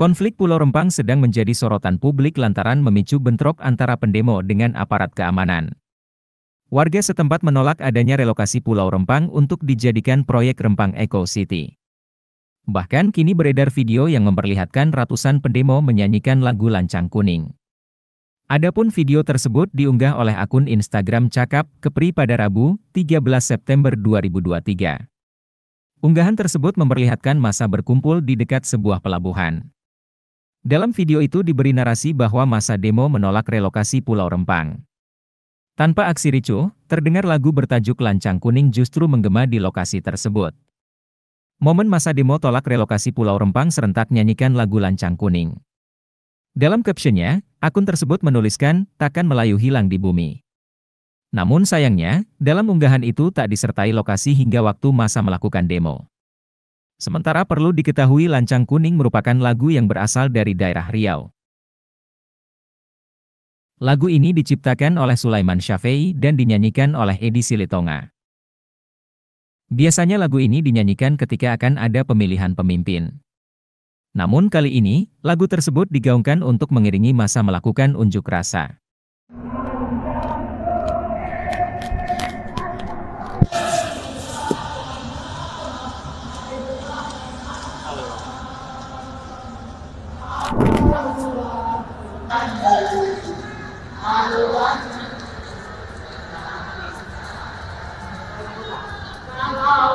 Konflik Pulau Rempang sedang menjadi sorotan publik lantaran memicu bentrok antara pendemo dengan aparat keamanan. Warga setempat menolak adanya relokasi Pulau Rempang untuk dijadikan proyek Rempang Eco City. Bahkan kini beredar video yang memperlihatkan ratusan pendemo menyanyikan lagu Lancang Kuning. Adapun video tersebut diunggah oleh akun Instagram Cakap Kepri pada Rabu, 13 September 2023. Unggahan tersebut memperlihatkan masa berkumpul di dekat sebuah pelabuhan. Dalam video itu diberi narasi bahwa masa demo menolak relokasi Pulau Rempang. Tanpa aksi ricuh, terdengar lagu bertajuk Lancang Kuning justru menggema di lokasi tersebut. Momen masa demo tolak relokasi Pulau Rempang serentak nyanyikan lagu Lancang Kuning. Dalam captionnya, akun tersebut menuliskan, takkan Melayu hilang di bumi. Namun sayangnya, dalam unggahan itu tak disertai lokasi hingga waktu masa melakukan demo. Sementara perlu diketahui Lancang Kuning merupakan lagu yang berasal dari daerah Riau. Lagu ini diciptakan oleh Sulaiman Syafei dan dinyanyikan oleh Edi Silitonga. Biasanya lagu ini dinyanyikan ketika akan ada pemilihan pemimpin. Namun kali ini, lagu tersebut digaungkan untuk mengiringi masa melakukan unjuk rasa. Allah